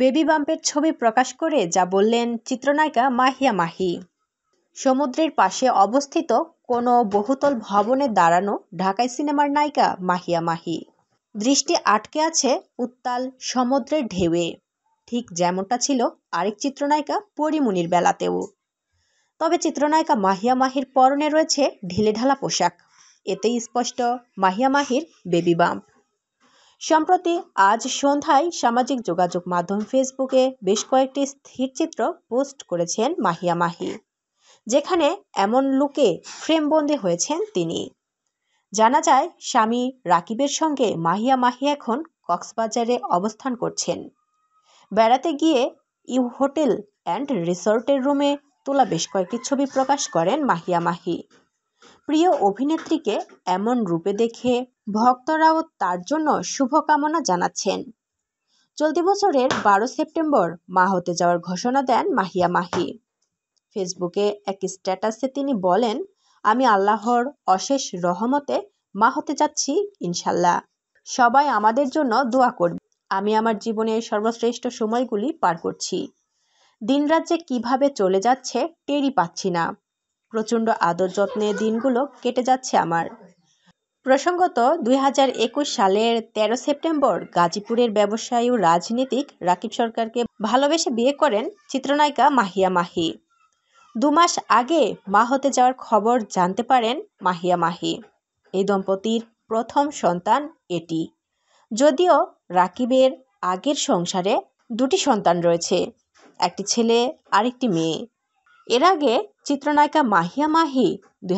baby বাম্পের ছবি প্রকাশ করে যা বললেন চিত্রনায়িকা মাহিয়া মাহি সমুদ্রের পাশে অবস্থিত কোনো বহুতল ভবনে দাঁড়ানো ঢাকায় সিনেমার নায়িকা মাহিয়া মাহি দৃষ্টি আটকে আছে উত্তাল সমুদ্রের ঢেউয়ে ঠিক যেমনটা ছিল আরেক চিত্রনায়িকা পরিমুনির বেলাতেও তবে চিত্রনায়িকা মাহিয়া মাহির পরনে রয়েছে ঢিলেঢালা পোশাক এতেই স্পষ্ট মাহিয়া মাহির বেবি বাম্প সম্প্রতি আজ সন্ধ্যায় সামাজিক যোগাযোগ মাধ্যম ফেসবুকে বেশ কয়েকটি স্থিরচিত্র পোস্ট করেছেন মাহিয়া মাহি যেখানে এমন লুকে ফ্রেমবন্দি হয়েছেন তিনি জানা যায় স্বামী রাকিবের সঙ্গে মাহিয়া মাহি এখন কক্সবাজারে অবস্থান করছেন বেড়াতে গিয়ে ইউ হোটেল অ্যান্ড রিসর্টের রুমে তোলা বেশ কয়েকটি ছবি প্রকাশ করেন মাহিয়া মাহি প্রিয় অভিনেত্রীকে এমন রূপে দেখে ভক্তরাও তার জন্য শুভকামনা জানাচ্ছেন চলতি বছরের বারো সেপ্টেম্বর মা হতে যাওয়ার ঘোষণা দেন মাহিয়া মাহি ফেসবুকে এক স্ট্যাটাসে তিনি বলেন আমি আল্লাহর অশেষ রহমতে মা হতে যাচ্ছি ইনশাল্লাহ সবাই আমাদের জন্য দোয়া করবে আমি আমার জীবনের সর্বশ্রেষ্ঠ সময়গুলি পার করছি দিনরাত যে কীভাবে চলে যাচ্ছে টেরই পাচ্ছি না প্রচণ্ড আদর যত্নে দিনগুলো কেটে যাচ্ছে আমার প্রসঙ্গত দুই সালের ১৩ সেপ্টেম্বর গাজীপুরের ব্যবসায়ী ও রাজনীতিক রাকিব সরকারকে ভালোবেসে বিয়ে করেন চিত্রনায়িকা মাহিয়া মাহি দুমাস আগে মা হতে যাওয়ার খবর জানতে পারেন মাহিয়া মাহি এই দম্পতির প্রথম সন্তান এটি যদিও রাকিবের আগের সংসারে দুটি সন্তান রয়েছে একটি ছেলে আরেকটি মেয়ে এর আগে চিত্রনায়িকা মাহিয়া মাহি দুই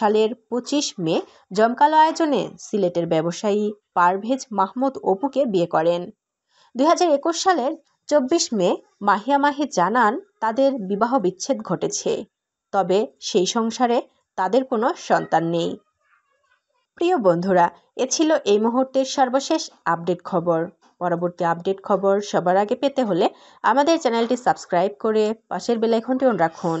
সালের পঁচিশ মে জমকালো আয়োজনে সিলেটের ব্যবসায়ী পারভেজ মাহমুদ অপুকে বিয়ে করেন দুই সালের চব্বিশ মে মাহিয়া মাহি জানান তাদের বিবাহ বিচ্ছেদ ঘটেছে তবে সেই সংসারে তাদের কোনো সন্তান নেই প্রিয় বন্ধুরা এ ছিল এই মুহূর্তের সর্বশেষ আপডেট খবর পরবর্তী আপডেট খবর সবার আগে পেতে হলে আমাদের চ্যানেলটি সাবস্ক্রাইব করে পাশের বেলাইকনটি অন রাখুন